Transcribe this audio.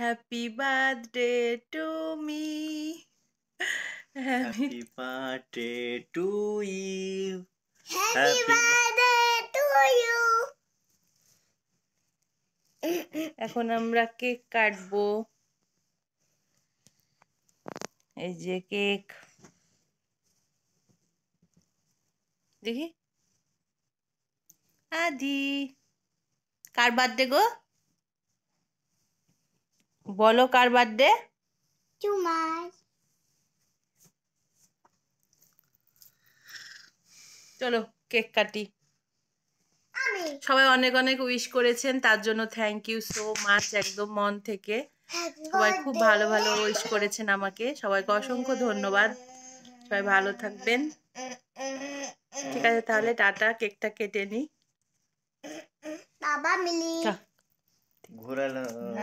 happy birthday to me happy birthday to you happy birthday to you এখন আমরা cake কাটবো এই যে কেক দেখি আদি কার বার্থডে গো বলো কার বার্থডে চলো কেক কাটি সবাই অনেক অনেক উইশ করেছেন তার জন্য থ্যাংক ইউ সো মাচ একদম মন থেকে সবাই খুব ভালো ভালো উইশ করেছেন আমাকে সবাইকে অসংখ্য ধন্যবাদ সবাই ভালো থাকবেন ঠিক আছে তাহলে টাটা কেকটা কেটে নি বাবা মিলি ঘোরালো